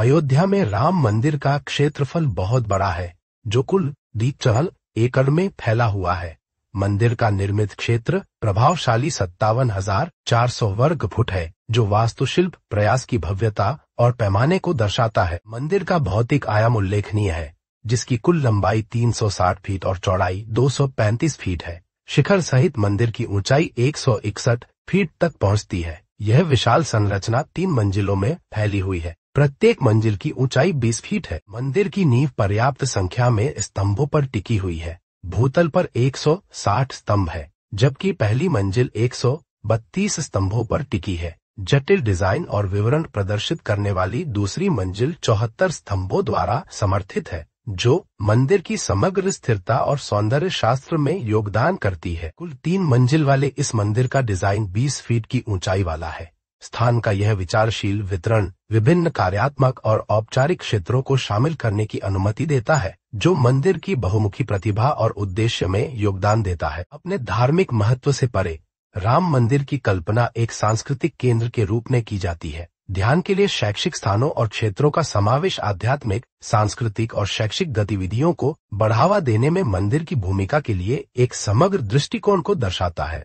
अयोध्या में राम मंदिर का क्षेत्रफल बहुत बड़ा है जो कुल चहल एकड़ में फैला हुआ है मंदिर का निर्मित क्षेत्र प्रभावशाली सत्तावन हजार चार सौ वर्ग फुट है जो वास्तुशिल्प प्रयास की भव्यता और पैमाने को दर्शाता है मंदिर का भौतिक आयाम उल्लेखनीय है जिसकी कुल लंबाई 360 फीट और चौड़ाई 235 फीट है शिखर सहित मंदिर की ऊंचाई 161 फीट तक पहुंचती है यह विशाल संरचना तीन मंजिलों में फैली हुई है प्रत्येक मंजिल की ऊंचाई 20 फीट है मंदिर की नींव पर्याप्त संख्या में स्तंभों पर टिकी हुई है भूतल पर 160 स्तंभ है जबकि पहली मंजिल 132 स्तंभों पर टिकी है जटिल डिजाइन और विवरण प्रदर्शित करने वाली दूसरी मंजिल चौहत्तर स्तंभों द्वारा समर्थित है जो मंदिर की समग्र स्थिरता और सौंदर्य शास्त्र में योगदान करती है कुल तीन मंजिल वाले इस मंदिर का डिजाइन 20 फीट की ऊंचाई वाला है स्थान का यह विचारशील वितरण विभिन्न कार्यात्मक और औपचारिक क्षेत्रों को शामिल करने की अनुमति देता है जो मंदिर की बहुमुखी प्रतिभा और उद्देश्य में योगदान देता है अपने धार्मिक महत्व से परे राम मंदिर की कल्पना एक सांस्कृतिक केंद्र के रूप में की जाती है ध्यान के लिए शैक्षिक स्थानों और क्षेत्रों का समावेश आध्यात्मिक सांस्कृतिक और शैक्षिक गतिविधियों को बढ़ावा देने में मंदिर की भूमिका के लिए एक समग्र दृष्टिकोण को दर्शाता है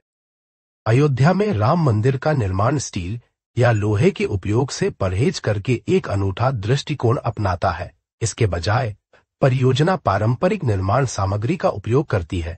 अयोध्या में राम मंदिर का निर्माण स्टील या लोहे के उपयोग से परहेज करके एक अनूठा दृष्टिकोण अपनाता है इसके बजाय परियोजना पारंपरिक निर्माण सामग्री का उपयोग करती है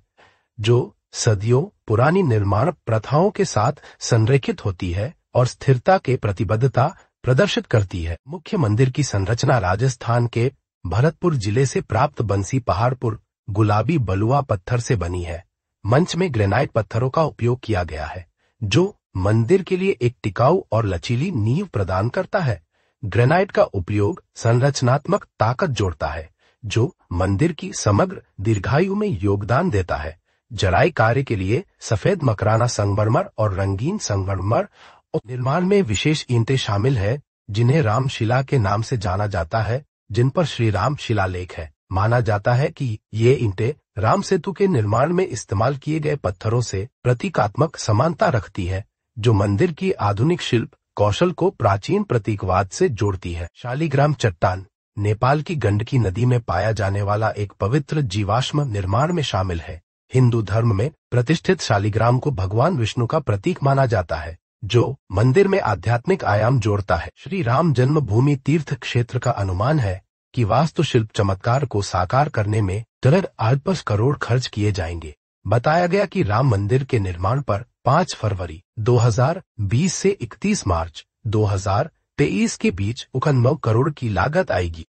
जो सदियों पुरानी निर्माण प्रथाओं के साथ संरेखित होती है और स्थिरता के प्रतिबद्धता प्रदर्शित करती है मुख्य मंदिर की संरचना राजस्थान के भरतपुर जिले से प्राप्त बंसी पहाड़पुर गुलाबी बलुआ पत्थर से बनी है मंच में ग्रेनाइट पत्थरों का उपयोग किया गया है जो मंदिर के लिए एक टिकाऊ और लचीली नींव प्रदान करता है ग्रेनाइट का उपयोग संरचनात्मक ताकत जोड़ता है जो मंदिर की समग्र दीर्घायु में योगदान देता है जराई कार्य के लिए सफेद मकराना संगमरमर और रंगीन संगमरमर निर्माण में विशेष ईंटे शामिल है जिन्हें रामशिला के नाम से जाना जाता है जिन पर श्री राम शिलालेख है माना जाता है कि ये इंटे राम सेतु के निर्माण में इस्तेमाल किए गए पत्थरों से प्रतीकात्मक समानता रखती है जो मंदिर की आधुनिक शिल्प कौशल को प्राचीन प्रतीकवाद से जोड़ती है शालीग्राम चट्टान नेपाल की गंडकी नदी में पाया जाने वाला एक पवित्र जीवाश्म निर्माण में शामिल है हिंदू धर्म में प्रतिष्ठित शालीग्राम को भगवान विष्णु का प्रतीक माना जाता है जो मंदिर में आध्यात्मिक आयाम जोड़ता है श्री राम जन्मभूमि तीर्थ क्षेत्र का अनुमान है कि वास्तुशिल्प चमत्कार को साकार करने में डॉलर अड़पस करोड़ खर्च किए जाएंगे बताया गया कि राम मंदिर के निर्माण पर 5 फरवरी 2020 से 31 मार्च 2023 के बीच उखनमव करोड़ की लागत आएगी